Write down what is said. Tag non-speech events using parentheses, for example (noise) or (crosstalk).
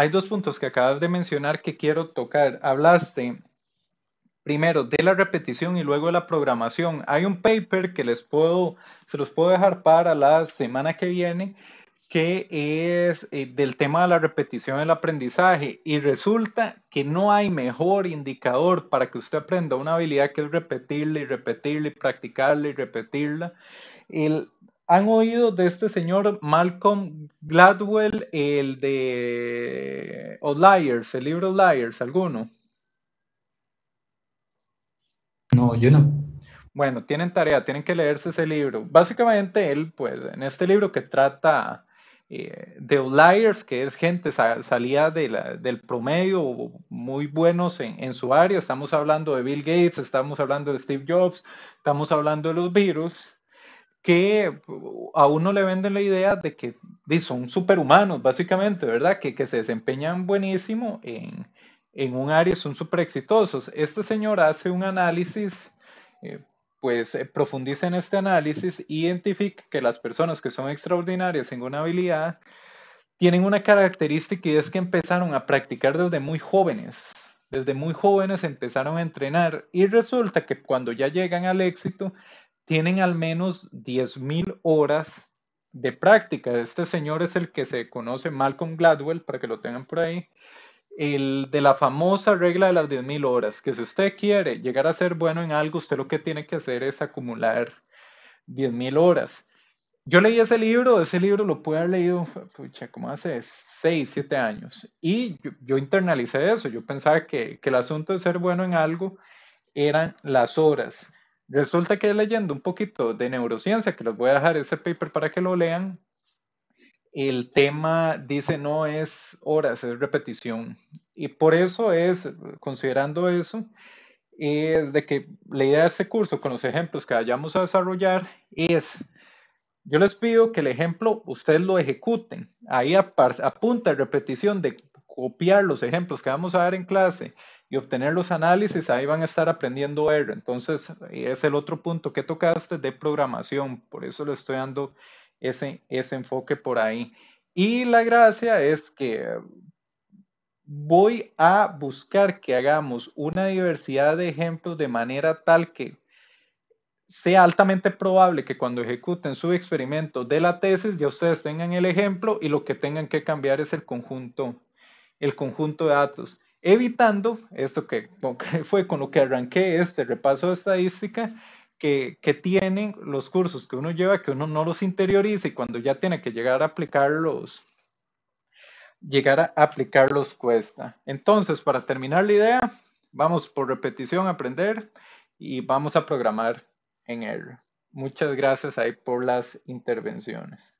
Hay dos puntos que acabas de mencionar que quiero tocar. Hablaste primero de la repetición y luego de la programación. Hay un paper que les puedo, se los puedo dejar para la semana que viene, que es eh, del tema de la repetición del aprendizaje. Y resulta que no hay mejor indicador para que usted aprenda una habilidad que es repetirla y repetirla y practicarla y repetirla. El, ¿Han oído de este señor Malcolm Gladwell, el de Outliers, el libro Outliers, alguno? No, yo no. Bueno, tienen tarea, tienen que leerse ese libro. Básicamente él, pues, en este libro que trata eh, de outliers, que es gente salida del promedio, muy buenos en, su área. Estamos hablando de Bill Gates, estamos hablando de Steve Jobs, estamos hablando de los virus que a uno le venden la idea de que son superhumanos, básicamente, ¿verdad? Que, que se desempeñan buenísimo en, un área, son súper exitosos. Este señor hace un análisis, eh, pues eh, profundiza en este análisis, identifica que las personas que son extraordinarias en una habilidad tienen una característica y es que empezaron a practicar desde muy jóvenes. Desde muy jóvenes empezaron a entrenar y resulta que cuando ya llegan al éxito tienen al menos 10.000 horas de práctica. Este señor es el que se conoce Malcolm Gladwell, para que lo tengan por ahí, el de la famosa regla de las 10.000 horas, que si usted quiere llegar a ser bueno en algo, usted lo que tiene que hacer es acumular 10.000 horas. Yo leí ese libro, ese libro lo pude haber leído pucha, como hace 6, 7 años, y yo, yo internalicé eso, yo pensaba que, que el asunto de ser bueno en algo eran las horas. Resulta que leyendo un poquito de neurociencia, que les voy a dejar ese paper para que lo lean, el tema dice no es horas, es repetición. Y por eso es, considerando eso, es de que la idea de este curso, con los ejemplos que vayamos a desarrollar, es, yo les pido que el ejemplo ustedes lo ejecuten. Ahí apunta repetición de copiar los ejemplos que vamos a dar en clase y obtener los análisis, ahí van a estar aprendiendo error Entonces, es el otro punto que tocaste de programación, por eso le estoy dando ese, ese enfoque por ahí. Y la gracia es que voy a buscar que hagamos una diversidad de ejemplos de manera tal que sea altamente probable que cuando ejecuten su experimento de la tesis ya ustedes tengan el ejemplo y lo que tengan que cambiar es el conjunto, el conjunto de datos evitando esto (laughs) que, fue con lo que arranqué este repaso de estadística, que, tienen los cursos que uno lleva, que uno no los interioriza y cuando ya tiene que llegar a aplicarlos, llegar a aplicarlos cuesta. Entonces, para terminar la idea, vamos por repetición a aprender y vamos a programar en R. Muchas gracias ahí por las intervenciones.